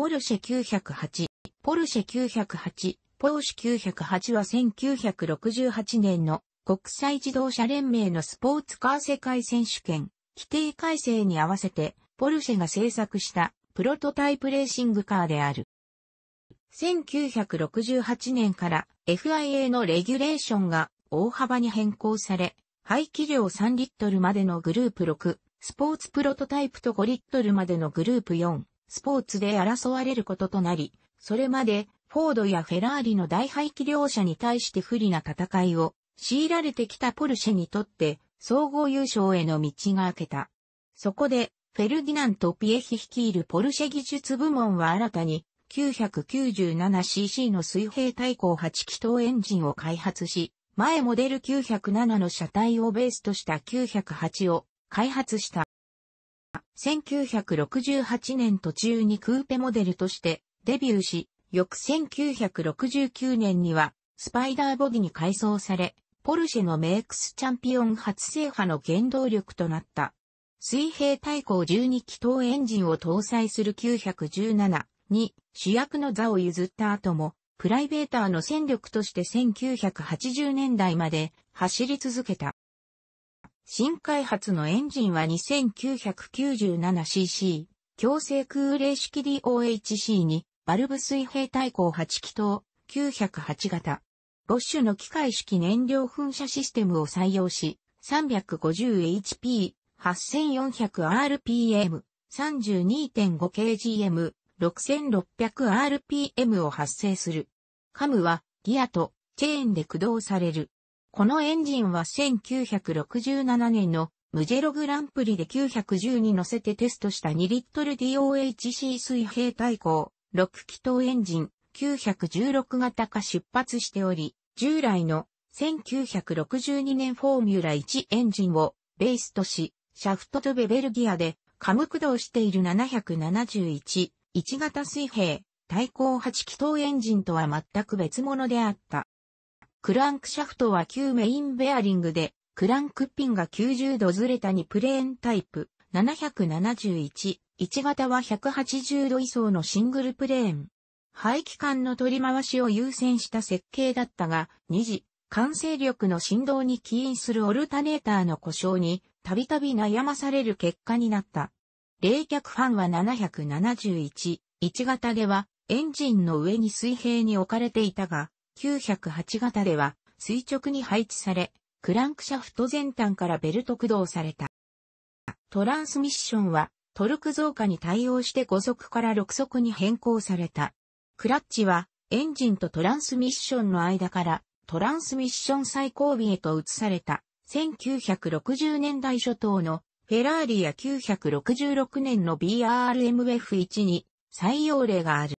ポルシェ908、ポルシェ908、ポーシュ908は1968年の国際自動車連盟のスポーツカー世界選手権、規定改正に合わせて、ポルシェが制作したプロトタイプレーシングカーである。1968年から FIA のレギュレーションが大幅に変更され、排気量3リットルまでのグループ6、スポーツプロトタイプと5リットルまでのグループ4、スポーツで争われることとなり、それまでフォードやフェラーリの大排気量車に対して不利な戦いを強いられてきたポルシェにとって総合優勝への道が開けた。そこで、フェルディナント・ピエヒ率いるポルシェ技術部門は新たに 997cc の水平対向8気筒エンジンを開発し、前モデル907の車体をベースとした908を開発した。1968年途中にクーペモデルとしてデビューし、翌1969年にはスパイダーボディに改装され、ポルシェのメイクスチャンピオン初制覇の原動力となった。水平対向12気筒エンジンを搭載する917に主役の座を譲った後も、プライベーターの戦力として1980年代まで走り続けた。新開発のエンジンは 2997cc、強制空冷式 DOHC に、バルブ水平対向8気筒、908型。ボッシュの機械式燃料噴射システムを採用し、350HP、8400rpm、32.5kgm、6600rpm を発生する。カムはギアとチェーンで駆動される。このエンジンは1967年のムジェログランプリで910に乗せてテストした2リットル DOHC 水平対向6気筒エンジン916型化出発しており、従来の1962年フォーミュラ1エンジンをベースとし、シャフトとベベルギアで科駆動している771、1型水平、対向8気筒エンジンとは全く別物であった。クランクシャフトは旧メインベアリングで、クランクピンが90度ずれた2プレーンタイプ、771、1型は180度以上のシングルプレーン。排気管の取り回しを優先した設計だったが、2次、完成力の振動に起因するオルタネーターの故障に、たびたび悩まされる結果になった。冷却ファンは771、1型では、エンジンの上に水平に置かれていたが、908型では垂直に配置され、クランクシャフト前端からベルト駆動された。トランスミッションはトルク増加に対応して5速から6速に変更された。クラッチはエンジンとトランスミッションの間からトランスミッション最後尾へと移された。1960年代初頭のフェラーリや966年の BRMF1 に採用例がある。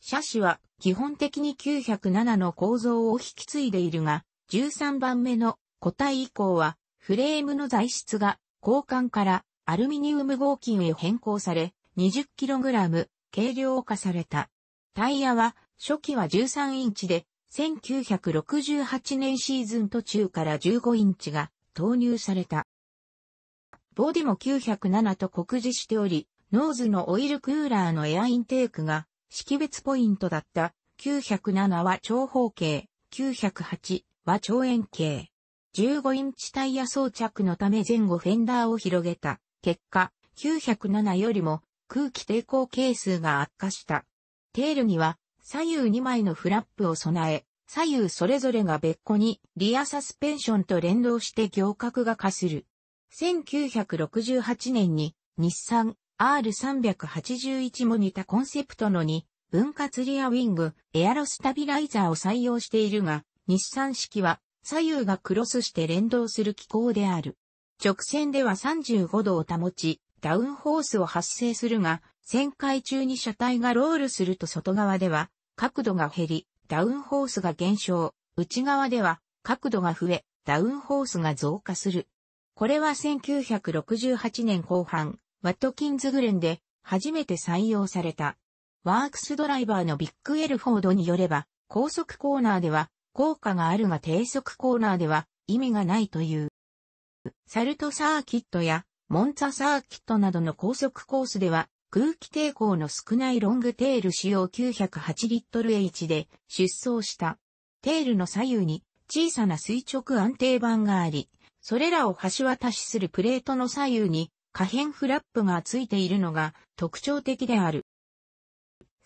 車種は基本的に907の構造を引き継いでいるが、13番目の個体以降は、フレームの材質が交換からアルミニウム合金へ変更され、20kg 軽量化された。タイヤは初期は13インチで、1968年シーズン途中から15インチが投入された。ボディも907と酷似しており、ノーズのオイルクーラーのエアインテークが識別ポイントだった907は長方形、908は長円形。15インチタイヤ装着のため前後フェンダーを広げた結果、907よりも空気抵抗係数が悪化した。テールには左右2枚のフラップを備え、左右それぞれが別個にリアサスペンションと連動して行革が化する。1968年に日産 R381 も似たコンセプトの2、分割リアウィング、エアロスタビライザーを採用しているが、日産式は左右がクロスして連動する機構である。直線では35度を保ち、ダウンホースを発生するが、旋回中に車体がロールすると外側では角度が減り、ダウンホースが減少、内側では角度が増え、ダウンホースが増加する。これは1968年後半、ワットキンズグレンで初めて採用された。ワークスドライバーのビッグエルフォードによれば、高速コーナーでは効果があるが低速コーナーでは意味がないという。サルトサーキットやモンツァサーキットなどの高速コースでは空気抵抗の少ないロングテール使用908リットル H で出走した。テールの左右に小さな垂直安定板があり、それらを橋渡しするプレートの左右に可変フラップがついているのが特徴的である。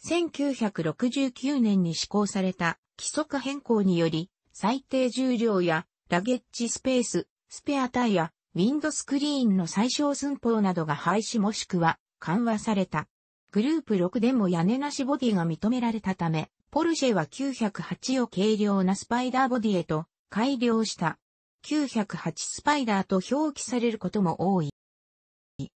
1969年に施行された規則変更により、最低重量やラゲッジスペース、スペアタイヤ、ウィンドスクリーンの最小寸法などが廃止もしくは緩和された。グループ6でも屋根なしボディが認められたため、ポルシェは908を軽量なスパイダーボディへと改良した。908スパイダーと表記されることも多い。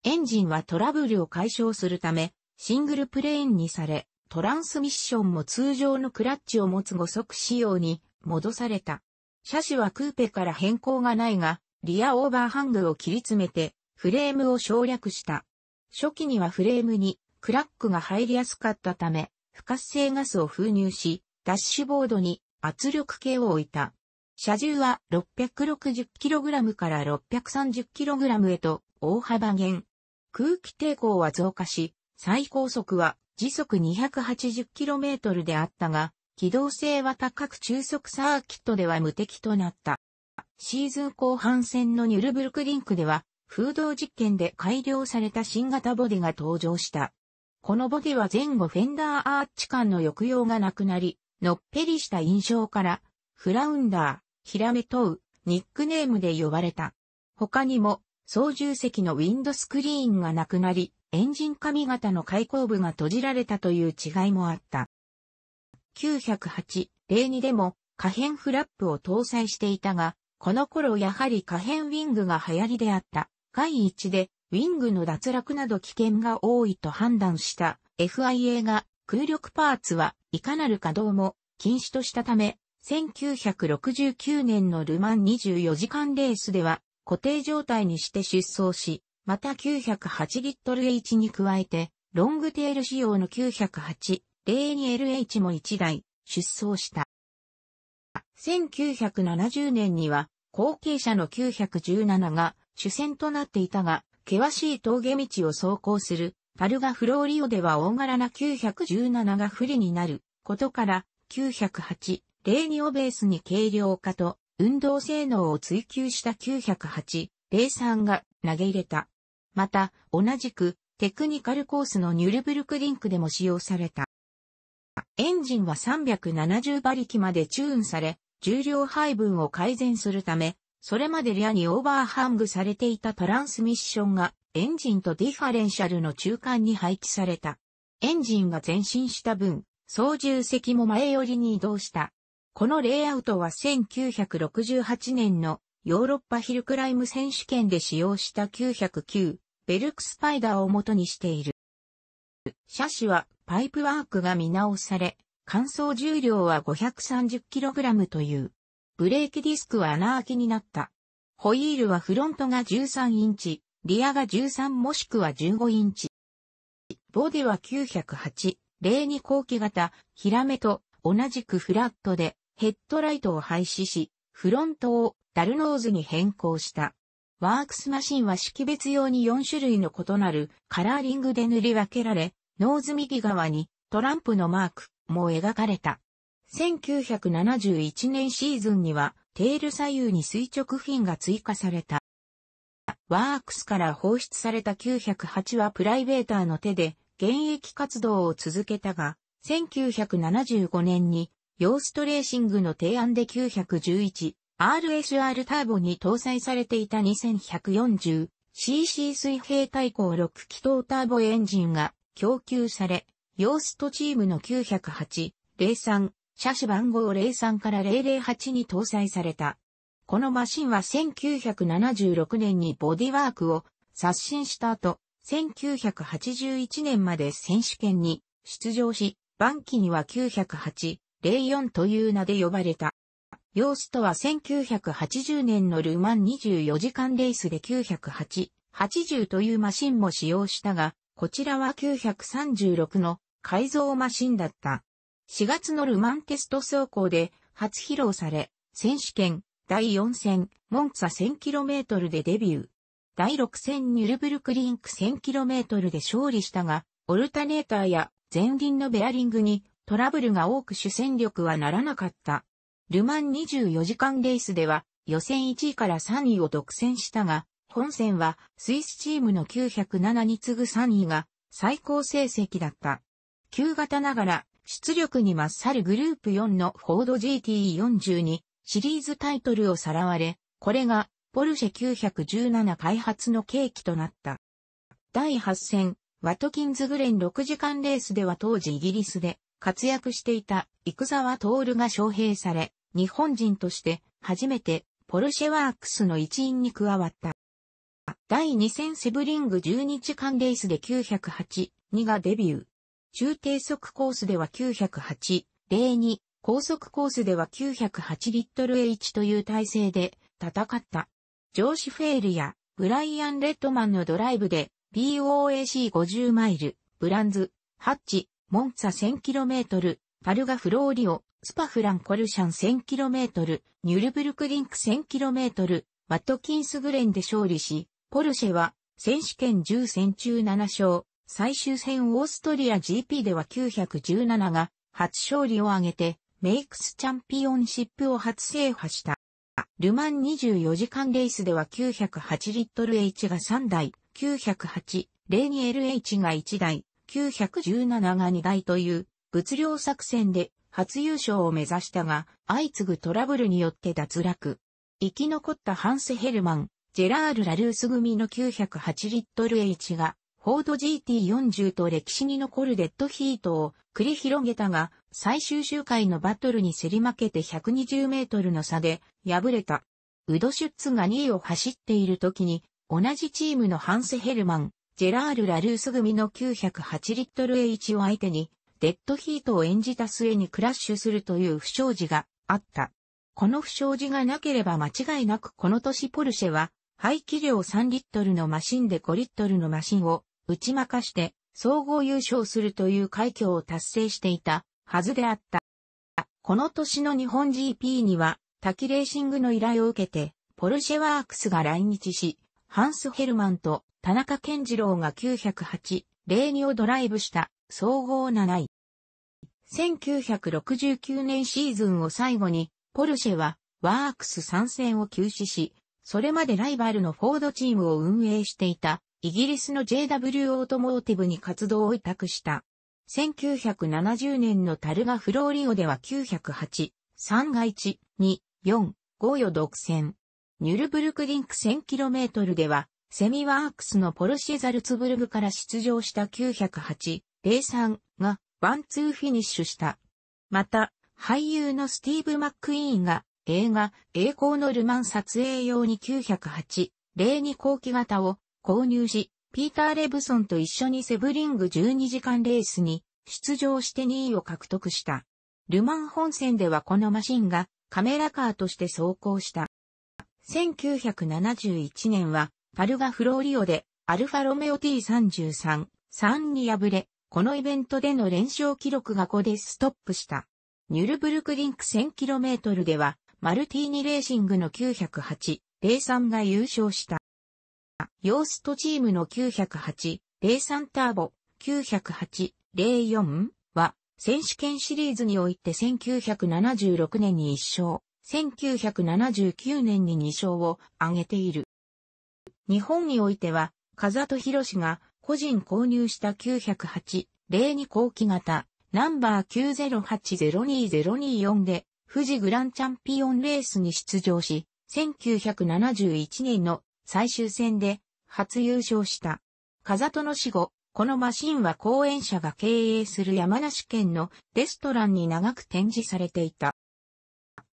エンジンはトラブルを解消するため、シングルプレーンにされ、トランスミッションも通常のクラッチを持つ5速仕様に戻された。車種はクーペから変更がないが、リアオーバーハングを切り詰めて、フレームを省略した。初期にはフレームにクラックが入りやすかったため、不活性ガスを封入し、ダッシュボードに圧力計を置いた。車重は 660kg から 630kg へと大幅減。空気抵抗は増加し、最高速は時速 280km であったが、機動性は高く中速サーキットでは無敵となった。シーズン後半戦のニュルブルクリンクでは、風洞実験で改良された新型ボディが登場した。このボディは前後フェンダーアーチ間の抑揚がなくなり、のっぺりした印象から、フラウンダー、ヒラメトウ、ニックネームで呼ばれた。他にも、操縦席のウィンドスクリーンがなくなり、エンジン上型の開口部が閉じられたという違いもあった。908-02でも可変フラップを搭載していたが、この頃やはり可変ウィングが流行りであった。第1でウィングの脱落など危険が多いと判断した FIA が空力パーツはいかなる稼働も禁止としたため、1969年のルマン24時間レースでは固定状態にして出走し、また908リットル H に加えて、ロングテール仕様の 908-02LH も1台出走した。1970年には後継者の917が主戦となっていたが、険しい峠道を走行するパルガフローリオでは大柄な917が不利になることから908-02をベースに軽量化と運動性能を追求した908、03が投げ入れた。また、同じく、テクニカルコースのニュルブルクリンクでも使用された。エンジンは370馬力までチューンされ、重量配分を改善するため、それまでリアにオーバーハングされていたトランスミッションがエンジンとディファレンシャルの中間に配置された。エンジンが前進した分、操縦席も前寄りに移動した。このレイアウトは1968年のヨーロッパヒルクライム選手権で使用した909ベルクスパイダーを元にしている。車種はパイプワークが見直され、乾燥重量は 530kg という。ブレーキディスクは穴開きになった。ホイールはフロントが13インチ、リアが13もしくは15インチ。ボディは908、02後期型、ヒラメと同じくフラットで、ヘッドライトを廃止し、フロントをダルノーズに変更した。ワークスマシンは識別用に4種類の異なるカラーリングで塗り分けられ、ノーズ右側にトランプのマークも描かれた。1971年シーズンにはテール左右に垂直フィンが追加された。ワークスから放出された908はプライベーターの手で現役活動を続けたが、1975年にヨーストレーシングの提案で 911RSR ターボに搭載されていた 2140cc 水平対向6気筒ターボエンジンが供給され、ヨーストチームの908、03、車種番号03から008に搭載された。このマシンは1976年にボディワークを刷新した後、1981年まで選手権に出場し、晩期には908、04という名で呼ばれた。ヨーストは1980年のルマン24時間レースで908、80というマシンも使用したが、こちらは936の改造マシンだった。4月のルマンテスト走行で初披露され、選手権第4戦モンツァ 1000km でデビュー。第6戦ニュルブルクリンク 1000km で勝利したが、オルタネーターや前輪のベアリングにトラブルが多く主戦力はならなかった。ルマン24時間レースでは予選1位から3位を独占したが、本戦はスイスチームの907に次ぐ3位が最高成績だった。旧型ながら出力にまっさるグループ4のフォード GTE42 シリーズタイトルをさらわれ、これがポルシェ917開発の契機となった。第8戦、ワトキンズグレン6時間レースでは当時イギリスで活躍していたト沢徹が招聘され、日本人として初めてポルシェワークスの一員に加わった。第2戦セブリング10日間レースで908、2がデビュー。中低速コースでは908、02、高速コースでは908リットル H という体制で戦った。ジョーシフェールやブライアン・レッドマンのドライブで b o a c 5 0マイル、ブランズ、ハッチ、モンツァ 1000km、パルガフローリオ、スパフランコルシャン 1000km、ニュルブルクリンク 1000km、ワトキンスグレンで勝利し、ポルシェは選手権10戦中7勝、最終戦オーストリア GP では917が初勝利を挙げて、メイクスチャンピオンシップを初制覇した。ルマン24時間レースでは908リットル H が3台、908、ニエ l h が1台、917が2台という物量作戦で初優勝を目指したが、相次ぐトラブルによって脱落。生き残ったハンス・ヘルマン、ジェラール・ラルース組の908リットル H が、フォード GT40 と歴史に残るデッドヒートを繰り広げたが、最終周回のバトルに競り負けて120メートルの差で敗れた。ウドシュッツが2位を走っている時に、同じチームのハンス・ヘルマン、ジェラール・ラルース組の908リットル H を相手に、デッドヒートを演じた末にクラッシュするという不祥事があった。この不祥事がなければ間違いなくこの年ポルシェは、排気量3リットルのマシンで5リットルのマシンを打ち負かして総合優勝するという快挙を達成していたはずであった。この年の日本 GP には、滝レーシングの依頼を受けて、ポルシェワークスが来日し、ハンス・ヘルマンと田中健次郎が908、02をドライブした総合7位。1969年シーズンを最後に、ポルシェはワークス参戦を休止し、それまでライバルのフォードチームを運営していたイギリスの JW オートモーティブに活動を委託した。1970年のタルガフローリオでは908、3が1、2、4、5を独占。ニュルブルクリンク 1000km では、セミワークスのポルシェザルツブルグから出場した908、03がワンツーフィニッシュした。また、俳優のスティーブ・マックイーンが映画栄光のルマン撮影用に908、02後期型を購入し、ピーター・レブソンと一緒にセブリング12時間レースに出場して2位を獲得した。ルマン本線ではこのマシンがカメラカーとして走行した。1971年は、パルガフローリオで、アルファロメオ T33、3に敗れ、このイベントでの連勝記録が5でストップした。ニュルブルクリンク 1000km では、マルティーニレーシングの908、03が優勝した。ヨーストチームの908、03ターボ、908、04は、選手権シリーズにおいて1976年に1勝、1979年に2勝を挙げている。日本においては、風戸博士が個人購入した908、02後期型、ナンバー908-02024で、富士グランチャンピオンレースに出場し、1971年の最終戦で初優勝した。風戸の死後、このマシンは後援者が経営する山梨県のレストランに長く展示されていた。